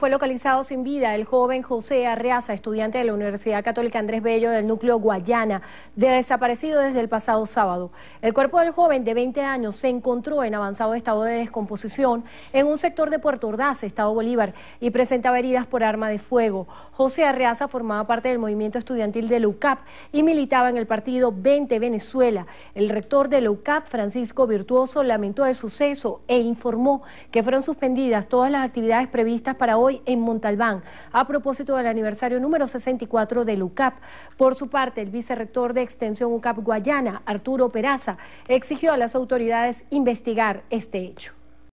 Fue localizado sin vida el joven José Arreaza, estudiante de la Universidad Católica Andrés Bello del núcleo Guayana, desaparecido desde el pasado sábado. El cuerpo del joven de 20 años se encontró en avanzado estado de descomposición en un sector de Puerto Ordaz, Estado Bolívar, y presentaba heridas por arma de fuego. José Arreaza formaba parte del movimiento estudiantil de LUCAP y militaba en el partido 20 Venezuela. El rector de lucap Francisco Virtuoso, lamentó el suceso e informó que fueron suspendidas todas las actividades previstas para hoy hoy en Montalbán, a propósito del aniversario número 64 del UCAP. Por su parte, el vicerrector de Extensión UCAP Guayana, Arturo Peraza, exigió a las autoridades investigar este hecho.